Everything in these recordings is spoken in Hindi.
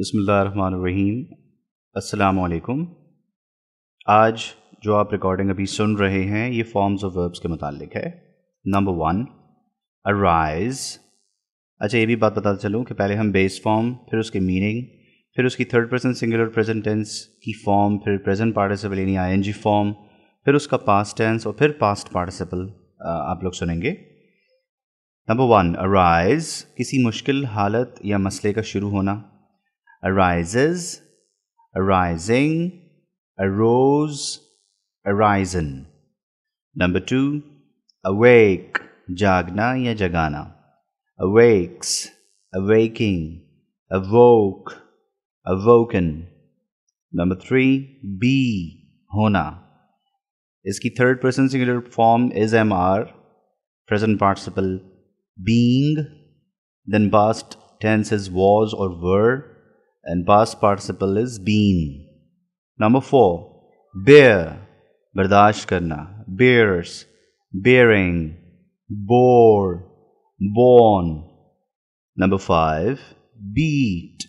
बसमीम अलकुम आज जो आप रिकॉर्डिंग अभी सुन रहे हैं ये फॉर्म्स ऑफ वर्ब्स के मतलब है नंबर वन अराइज अच्छा ये भी बात बताते चलूँ कि पहले हम बेस फॉर्म फिर उसके मीनिंग फिर उसकी third person singular present tense की फॉर्म फिर प्रेजेंट पार्टिसिपल यानी आईएनजी फॉर्म फिर उसका पास्ट टेंस और फिर पास्ट पार्टिसिपल आप लोग सुनेंगे नंबर वन अराइज किसी मुश्किल हालत या मसले का शुरू होना arises, arising, arose, arisen. Number two, awake, jagna ya jagana. Awakes, awaking, awoke, awoken. Number three, be, hona. Iski third person singular form is MR, present participle being, then past tense is was or were, and past participle is been. Number four, bear, बर्दाश्त करना, bears, bearing, bore, born. Number five, beat,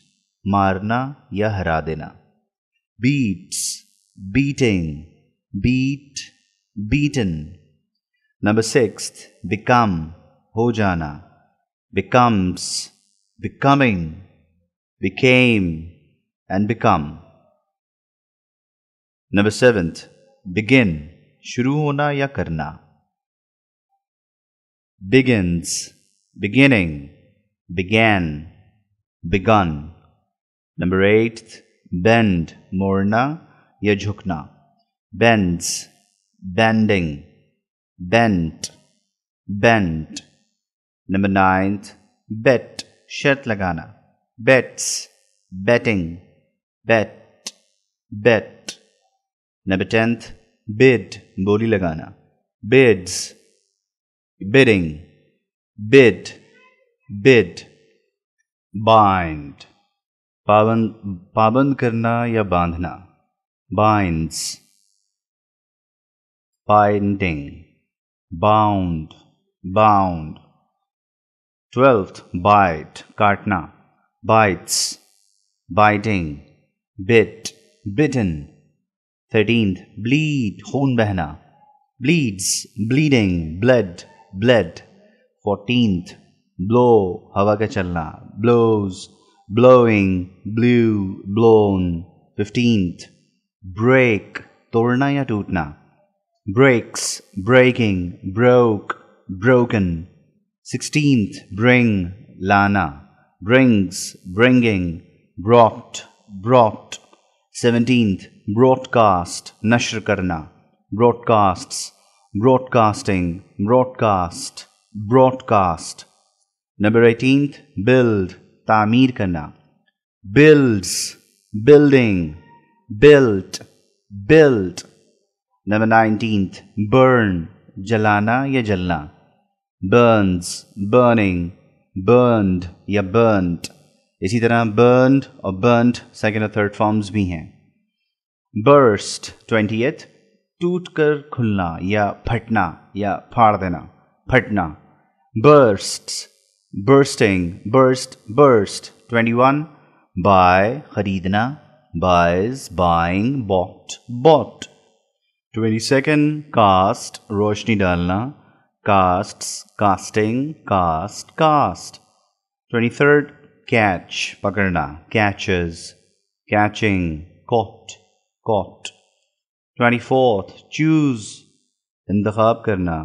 मारना या हरा देना. Beats, beating, beat, beaten. Number sixth, become, हो जाना. Becomes, becoming. became, and become. Number seventh, begin, shuru hona ya karna. Begins, beginning, began, begun. Number eighth, bend, morna ya jhukna. Bends, bending, bent, bent. Number ninth, bet, shet lagana. bets, betting, bet, bet. Number 10th, bid, boli lagana. bids, bidding, bid, bid, bind, पाबंद पाबंद karna ya bandhna. binds, binding, bound, bound. Twelfth, bite, काटना. bites, biting, bit, bitten. Thirteenth, bleed, hoon behna, bleeds, bleeding, bled, bled. Fourteenth, blow, hawa ka chalna, blows, blowing, blew, blown. Fifteenth, break, तोड़ना या टूटना breaks breaking broke broken 16th bring lana brings, bringing, brought, brought. 17th, broadcast, nashr karna, broadcasts, broadcasting, broadcast, broadcast. Number 18th, build, tamir karna, builds, building, built, built. Number 19th, burn, jalana ya jalna, burns, burning, burned या burnt इसी तरह burned और burnt second और third forms भी हैं burst twentieth टूट कर खुलना या फटना या फाड़ देना फटना bursts bursting burst burst twenty one buy खरीदना buys buying bought bought twenty second cast रोशनी डालना casts, casting, cast, cast. 23rd, catch, pakarna, catches, catching, caught, caught. 24th, choose, इंतखab करना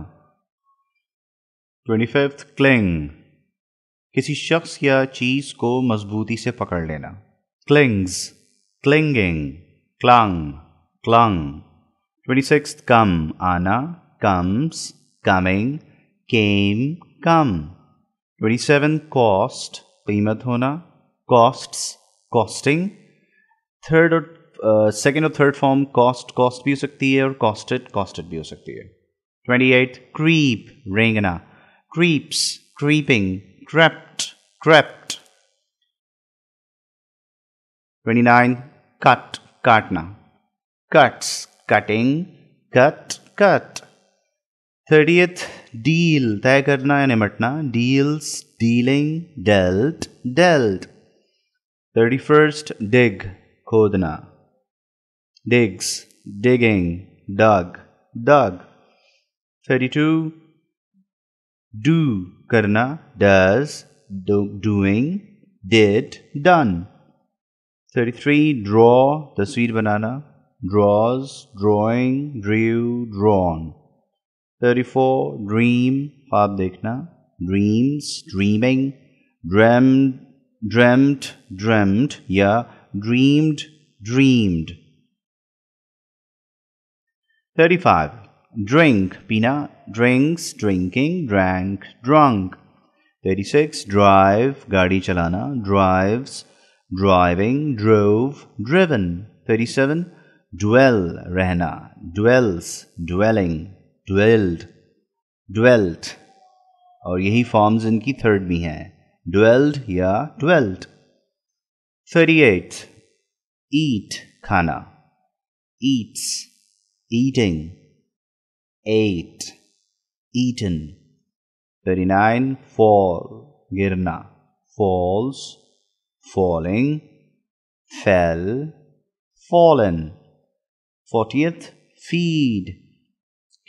25th, cling, किसी शख्स या चीज को मजबूती से पकड़ लेना clings clinging clung clung twenty six come आना comes coming, came, come. 27. Cost, कीमत होना कॉस्ट्स कॉस्टिंग थर्ड और सेकेंड और थर्ड फॉर्म cost, कॉस्ट भी हो सकती है और costed, कॉस्टेड भी हो सकती है 28. Creep, रेंगना creeps, creeping, crept, crept. 29. Cut, cutna. cuts, cutting, cut, cut. Thirtieth, deal. तय करना या निमटना Deals, dealing, dealt, dealt. Thirty-first, dig. Dig digs digging dug dug 32 do karna does do, doing did done 33 draw the sweet banana draws drawing drew drawn 34. Dream, आप देखना dreams, dreaming, dreamt, dreamt, dreamt ya, dreamed, dreamed. 35. Drink, पीना drinks, drinking, drank, drunk. 36. Drive, गाड़ी चलाना drives, driving, drove, driven. 37. Dwell, रहना dwells, dwelling. dwelled, dwelt, और यही फॉर्म्स इनकी थर्ड भी हैं dwelled या dwelt. थर्टी एट ईट खाना eats eating ate eaten thirty nine fall गिरना falls falling fell fallen fortieth feed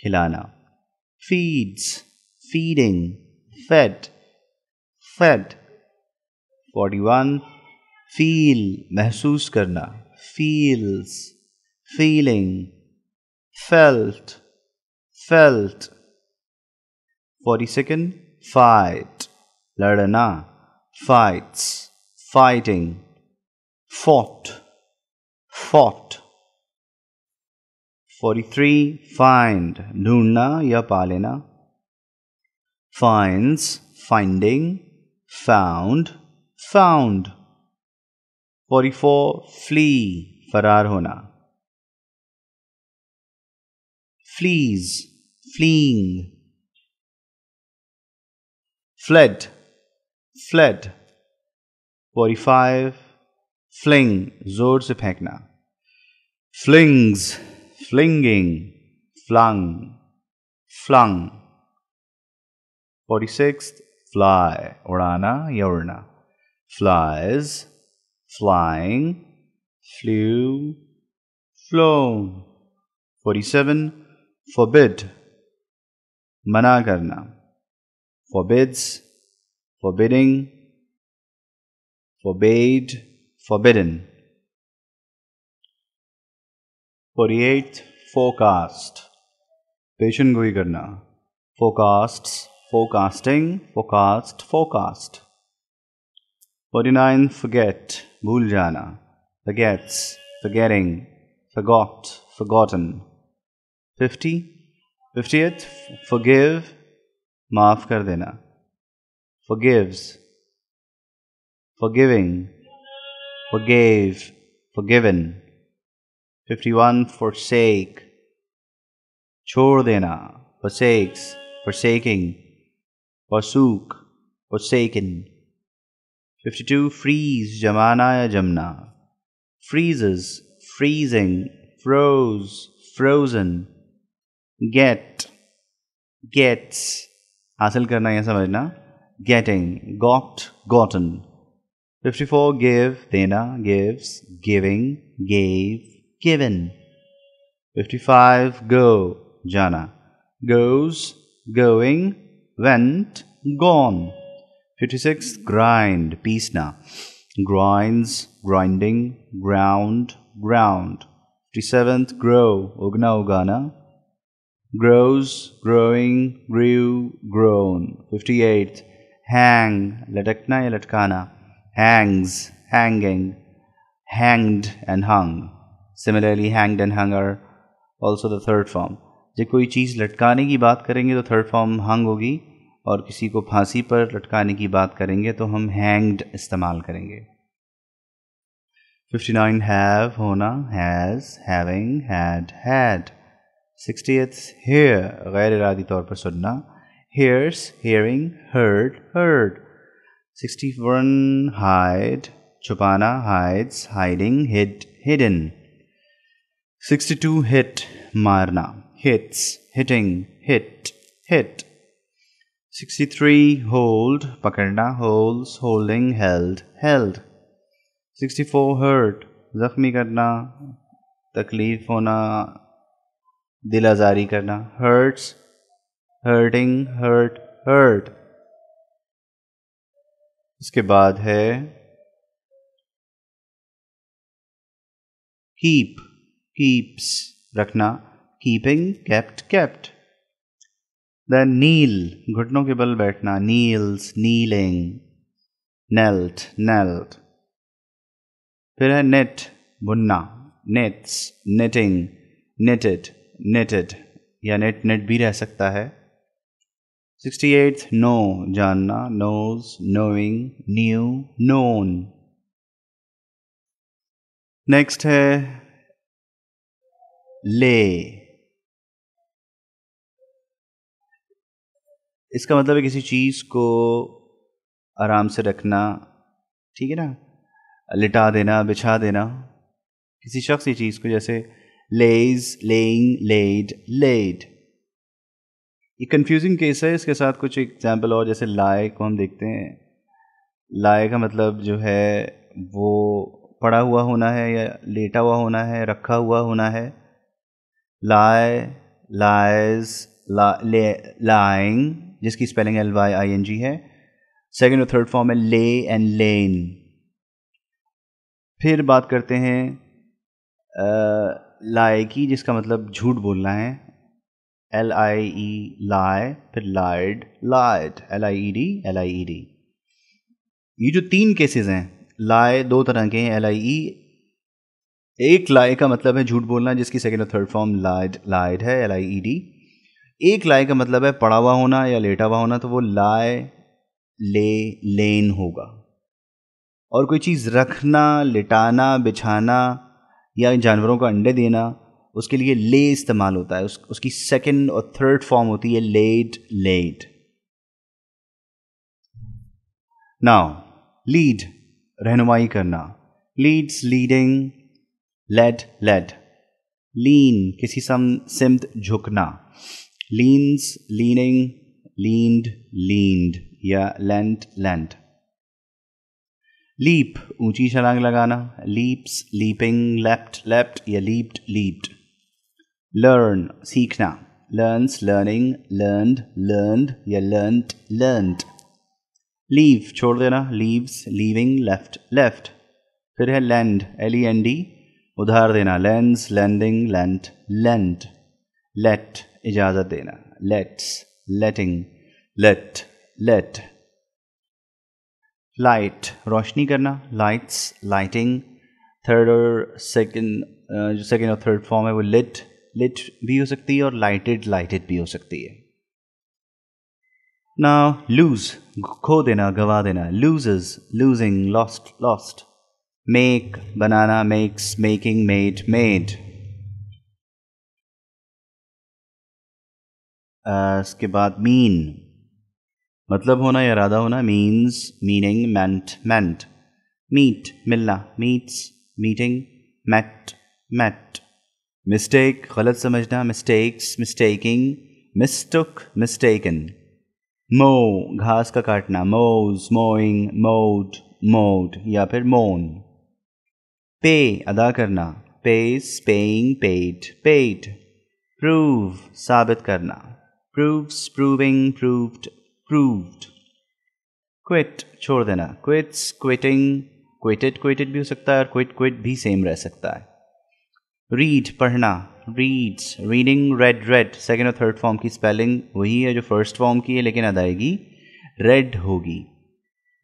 Hilana feeds feeding fed fed 41 feel महसूस करना feels feeling felt felt 42nd fight लड़ना fights fighting fought fought 43. Find, ढूंढना या पालेना Finds, finding, found, found. 44. Flee, फरार होना Flees, fleeing. Fled, fled. 45. Fling, जोर से फेंकना Flings, flinging, flung, flung. 46th, fly, Orana, yorna. Flies, flying, flew, flown. 47. Forbid, mana Forbids, forbidding, forbade, forbidden. 48 forecast पेशन गोई करना forecast forecasting forecast forecast 49 forget भूल जाना forgets forgetting forgot forgotten 50 50th forgive माफ कर देना forgives forgiving forgave forgiven 51 forsake छोड़ देना forsakes forsaking forsook forsaken 52 freeze जमाना या जमना freezes freezing froze frozen get gets हासिल करना या समझना getting got gotten 54 give देना gives giving gave given. 55. Go, jana, Goes, going, went, gone. 56. Grind, pisna. Grinds, grinding, ground, ground. 57th. Grow, ugnau ogana. Grows, growing, grew, grown. 58th. Hang, latakna, latkana. Hangs, hanging, hanged and hung. Similarly hanged and hung also the third form जब कोई चीज़ लटकाने की बात करेंगे तो थर्ड फॉर्म हंग होगी और किसी को फांसी पर लटकाने की बात करेंगे तो हम हैंग्ड इस्तेमाल करेंगे नाइन हैव होना has having had had sixtieth hear गैर इरादी तौर पर सुनना hears hearing heard heard sixty one hide छुपाना hides hiding hid hidden 62 hit marna hits hitting hit hit 63 hold pakadna holds holding held held 64 hurt जख्मी करना तकलीफ होना दिल आजारी करना हर्ट्स हर्टिंग हर्ट हर्ट इसके बाद है कीप कीप्स रखना keeping kept kept then kneel घुटनों के बल बैठना नील्स नीलिंग नेल्ट नेल्ट फिर है नेट बुनना नेट्स नेटिंग नेटेड नेटेड या नेट नेट भी रह सकता है सिक्सटी एट नो जानना knows knowing knew known next है ले इसका मतलब है किसी चीज़ को आराम से रखना ठीक है ना लिटा देना बिछा देना किसी शख्स की चीज़ को जैसे लेज लेइंग लेड लेड ये कंफ्यूजिंग केस है इसके साथ कुछ एग्जाम्पल और जैसे लाए को हम देखते हैं लाए का मतलब जो है वो पड़ा हुआ होना है या लेटा हुआ होना है रखा हुआ होना है लाए लाइज लाइंग जिसकी spelling L Y I N G है सेकेंड और थर्ड फॉर्म है ले एंड लेन फिर बात करते हैं लाए की जिसका मतलब झूठ बोलना है एल आई ई लाए फिर lied lied L I E D L I E D ये जो तीन केसेस हैं लाए दो तरह के हैं एल आई ई एक लाई का मतलब है झूठ बोलना जिसकी सेकेंड और थर्ड फॉर्म लाइड लाइड है एल आई ई डी एक लाई का मतलब है पड़ा हुआ होना या लेटा हुआ होना तो वो लाए ले लेन होगा और कोई चीज़ रखना लिटाना बिछाना या जानवरों को अंडे देना उसके लिए ले इस्तेमाल होता है उस, उसकी सेकेंड और थर्ड फॉर्म होती है लेड लेड नाउ लीड रहनुमाई करना leads leading led led lean किसी सम सिमत झुकना लीन्स लीनिंग लीन्ड लीन्ड या लेंट लेंट लीप ऊंची छलांग लगाना लीप्स लीपिंग लेप्ट लेप्ट या लीप्ड लीप्ड लर्न सीखना लर्नस लर्निंग learned learned या learnt learned लीव छोड़ देना लीव्स लीविंग लेफ्ट लेफ्ट फिर है lend L E N D उधार देना lends lending lent lent let इजाज़त देना lets letting let let light रोशनी करना लाइट्स लाइटिंग थर्ड और सेकेंड जो सेकेंड और थर्ड फॉर्म है वो लिट लिट भी हो सकती है और लाइटेड लाइटेड भी हो सकती है ना लूज खो देना गवा देना loses losing lost lost make बनाना मेक्स मेकिंग मेड मेड इसके बाद मीन मतलब होना या इरादा होना means meaning meant meant meet मिलना meets meeting met met mistake गलत समझना मिस्टेक्स मिस्टेकिंग मिस्टुक मिस्टेकन मो घास का काटना मोज मोइंग मोड मोड या फिर मोन पे अदा करना पे पेइंग पेड पेड प्रूव साबित करना proves proving proved proved quit छोड़ देना क्विट्स क्विटिंग क्विटेड क्विटेड भी हो सकता है और क्विट क्विट भी सेम रह सकता है रीड पढ़ना reads reading read read second और थर्ड फॉर्म की स्पेलिंग वही है जो फर्स्ट फॉर्म की है लेकिन अदायगी रेड होगी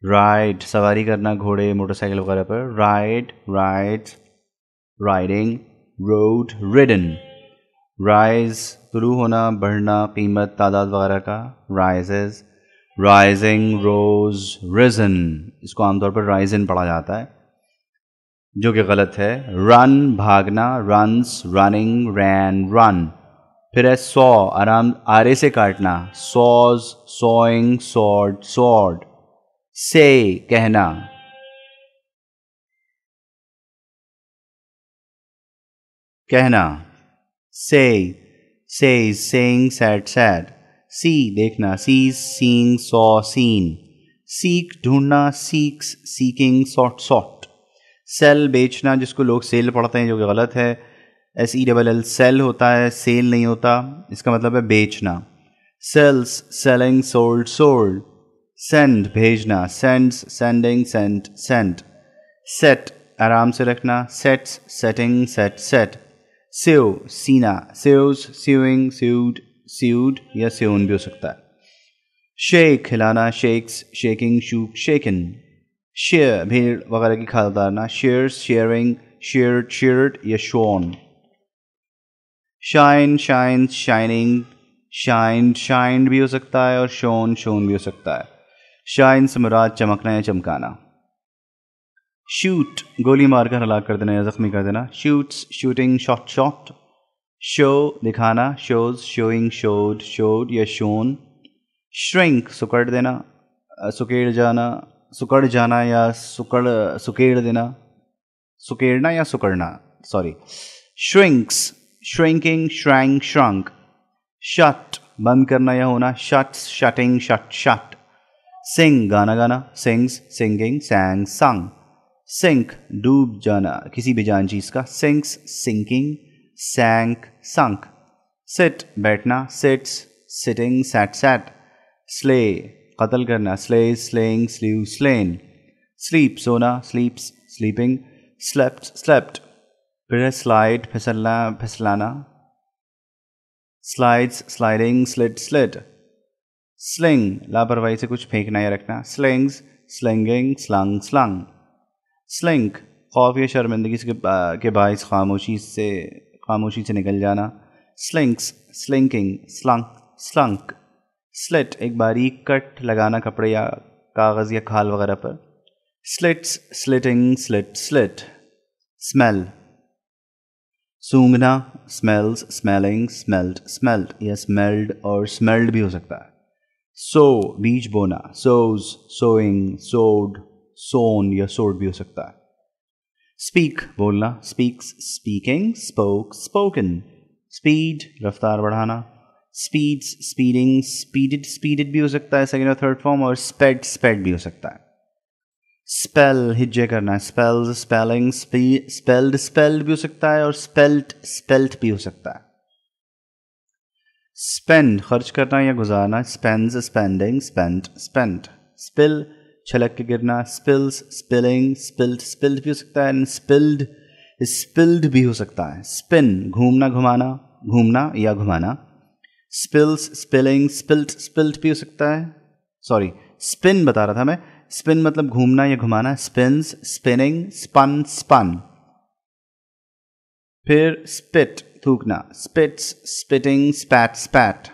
राइड सवारी करना घोड़े मोटरसाइकिल वगैरह पर ride ride riding rode ridden rise शुरू होना बढ़ना कीमत तादाद वगैरह का राइजेज राइजिंग रोज रिजन इसको आमतौर पर राइजन पढ़ा जाता है जो कि गलत है रन भागना रनस रनिंग रैन रन फिर है सॉ आराम आरे से काटना सॉज सॉइंग सॉड सॉड से कहना कहना से से सेंग सैड सैड सी देखना सी सींग सॉ सीन सीख ढूंढना seeks seeking sought sought sell बेचना जिसको लोग सेल पढ़ते हैं जो कि गलत है S E double L sell होता है सेल नहीं होता इसका मतलब है बेचना sells selling sold sold send भेजना sends sending sent sent set आराम से रखना sets setting set set sew सीना सेव्स सीविंग सीड सीड या सेवन भी हो सकता है शेक हिलाना shakes shaking shook shaken shear भीड़ वगैरह की खाद उतारना शेयर शेयरिंग शेयर शेयर्ड या shone shine shine shining shine शाइंड भी हो सकता है और शोन शोन भी हो सकता है शाइन से मुराद चमकना या चमकाना शूट गोली मारकर हलाक कर देना या ज़ख्मी कर देना shoots shooting shot shot show दिखाना शोज शोइंग शोड शोड या शोन श्रिंक सुकड़ देना सुकेड़ जाना सुकड़ जाना या सुकड़ सुकेड़ देना सुकेड़ना या सुकड़ना sorry shrinks shrinking shrank shrunk shut बंद करना या होना shuts shutting shut shut sing गाना गाना सिंग्स सिंगिंग सैंग संग सिंक डूब जाना किसी भी जान चीज का sinks sinking sank sunk sit बैठना sits sitting sat sat slay कत्ल करना slay slaying slew slain sleep सोना स्लीप्स स्लीपिंग स्लेप्ट स्लेप्ट फिर स्लाइड फिसलना फिसलाना slides sliding slid slid sling लापरवाही से कुछ फेंकना या रखना slings slinging slung slung slink खौफ या शर्मिंदगी के, के बायस खामोशी से खामोशी से निकल जाना स्लिंक्स स्लिंकिंग स्लंक स्लंक स्लिट एक बारीक कट लगाना कपड़े या कागज़ या खाल वगैरह पर slits slitting slit slit smell सूंघना स्मेल्स स्मेलिंग स्मेल्ट स्मेल्ट या स्मेल्ड और स्मेल्ड भी हो सकता है सो बीज बोना सोज सोइंग सोड सोन या सोड भी हो सकता है स्पीक बोलना speaks speaking spoke spoken speed रफ्तार बढ़ाना स्पीड स्पीडिंग स्पीडिड स्पीडेड भी हो सकता है सेकेंड और थर्ड फॉर्म और स्पेड स्पेड भी हो सकता है स्पेल हिज्जे करना है स्पेल्स स्पेलिंग स्पेल्ड स्पेल्ड भी हो सकता है और स्पेल्ट स्पेल्ट भी हो सकता है स्पेंड खर्च करना या गुजारना spend spending spent spent spill छलक के गिरना स्पिल्स स्पिलिंग स्पिल्ड स्पिल्ड भी हो सकता है एंड स्पिल्ड स्पिल्ड भी हो सकता है स्पिन घूमना घुमाना घूमना या घुमाना स्पिल्स स्पिलिंग स्पिल्ट स्पिल्ट भी हो सकता है सॉरी स्पिन बता रहा था मैं स्पिन मतलब घूमना या घुमाना स्पिन स्पिनिंग स्पन स्पन फिर स्पिट थूकना spits spitting spat spat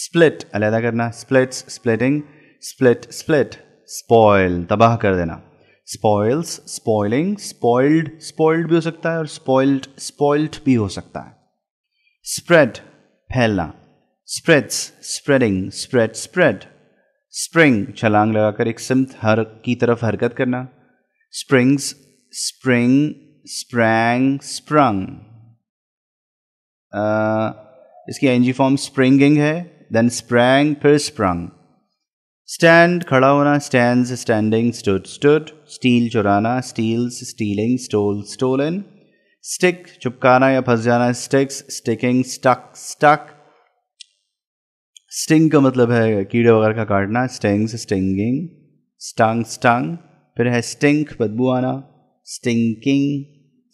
split अलहदा करना splits splitting split split spoil तबाह कर देना स्पॉयल्स स्पॉयलिंग स्पॉइल्ड स्पॉइल्ड भी हो सकता है और स्पॉइल्ड स्पॉइल्ड भी हो सकता है स्प्रेड फैलना spreads spreading spread spread spring छलांग लगाकर एक सिमत हर की तरफ हरकत करना springs spring sprang, sprung. Uh, इसकी एनजी फॉर्म स्प्रिंगिंग है देन स्प्रैंग फिर स्प्रंग स्टैंड खड़ा होना stand standing stood stood steal चुराना steals stealing stole stolen stick चुपकाना या फंस जाना sticks sticking stuck stuck sting का मतलब है कीड़े वगैरह का काटना स्टिंग्स स्टिंगिंग स्टंग स्टंग फिर है स्टिंक बदबू आना स्टिंकिंग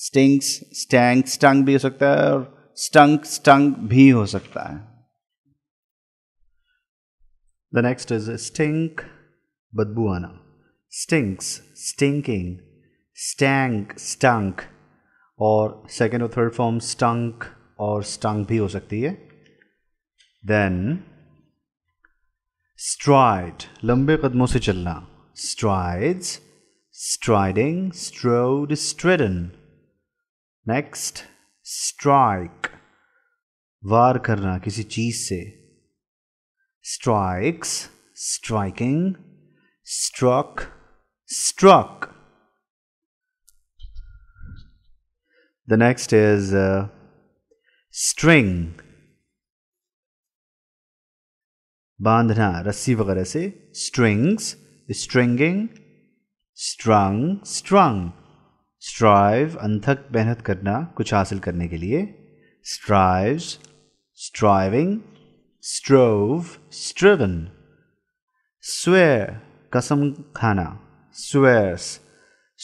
स्टिंक्स स्टैंक स्टंग भी हो सकता है और स्टंक स्टंग भी हो सकता है द नेक्स्ट इज स्टिंक बदबू आना स्टिंक्स स्टिंकिंग स्टैंक स्टंक और सेकेंड और थर्ड फॉर्म स्टंक और स्टंक भी हो सकती है देन स्ट्राइड लंबे कदमों से चलना strides striding, strode, stridden. Next, strike, वार करना किसी चीज से strikes, striking, struck, struck. The next is uh, string. Bandhana, रस्सी वगैरह से strings, stringing, strung strung strive अनथक मेहनत करना कुछ हासिल करने के लिए strive striving strove striven swear कसम खाना swears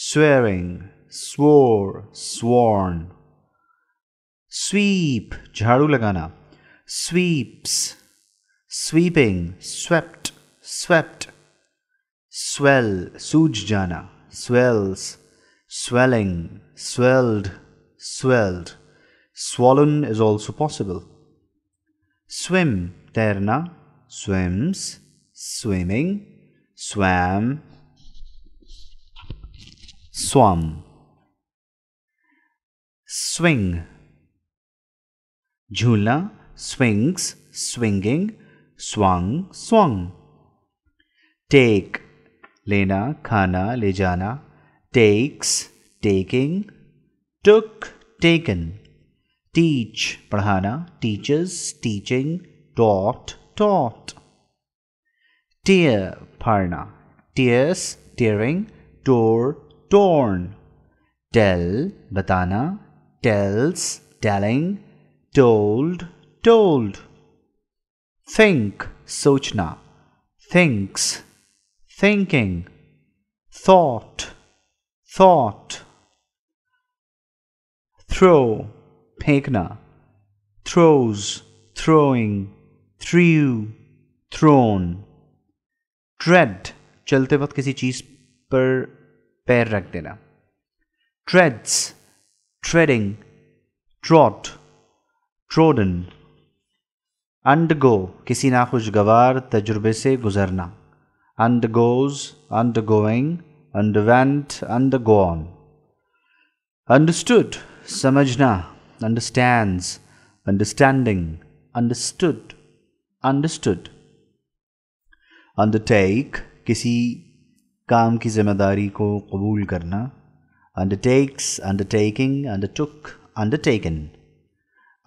swearing swore sworn sweep झाड़ू लगाना sweeps sweeping swept swept swell, sujana, swells, swelling, swelled, swelled. Swollen is also possible. Swim, terna, swims, swimming, swam, swam. Swing, jhula, swings, swinging, swung, swung. Take, लेना खाना ले जाना takes taking took taken teach पढ़ाना teachers teaching taught taught tear फाड़ना tears tearing tore torn tell बताना tells telling told told think सोचना thinks thinking, thought, thought, throw, pegna, throws, throwing, threw, thrown, tread, चलते वक्त किसी चीज पर पैर रख देना, treads, treading, trot, trodden, undergo, किसी नाखुशगवार तजुर्बे से गुजरना undergoes, undergoing, underwent, undergone. Understood, samajna, understands, understanding, understood, understood. Undertake, kisi kam ki जिम्मेदारी ko कबूल karna. undertakes, undertaking, undertook, undertaken.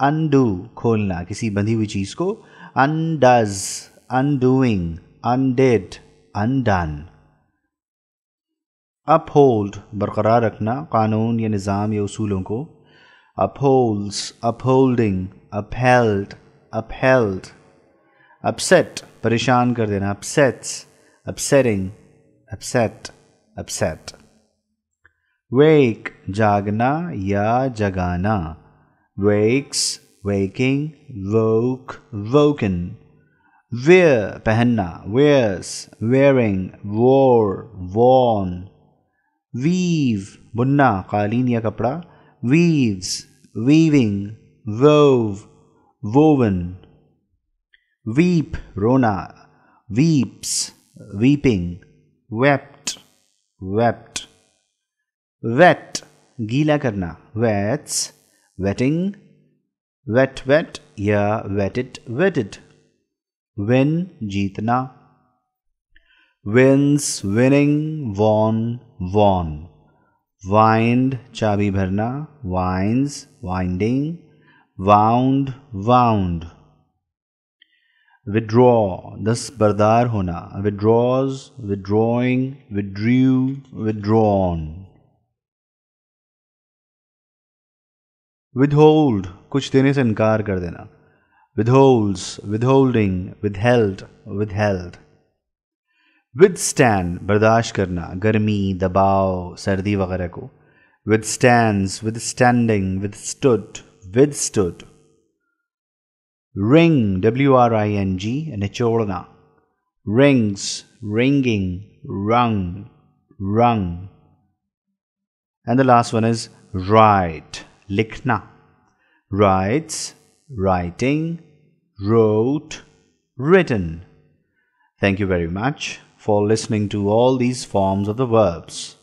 Undo, kholna, kisi bandhi हुई चीज़ undoes, undoing, undid, undone uphold बरकरार रखना कानून या निज़ाम या उसूलों को upholds upholding upheld upheld upset परेशान कर देना upsets upsetting upset upset wake जागना या जगाना wakes waking woke woken Wear, पहनना wears, wearing, wore, worn. Weave, बुनना कालीन या कपड़ा Weaves, weaving, wove, woven. Weep, रोना Weeps, weeping, wept, wept. Wet, गीला करना Wets, wetting, wet, wet, yeah, wetted, it win जीतना wins winning won won wind चाबी भरना winds winding wound wound withdraw दस बरदार होना withdraws withdrawing withdrew withdrawn hold कुछ देने से इनकार कर देना withholds, withholding, withheld, withheld. Withstand, बर्दाश्त करना गर्मी दबाव सर्दी वगैरह को withstands, withstanding, withstood, withstood. Ring, W R I N G, and Rings, ringing, rung, rung. And the last one is write, likna. Writes, writing, wrote, written. Thank you very much for listening to all these forms of the verbs.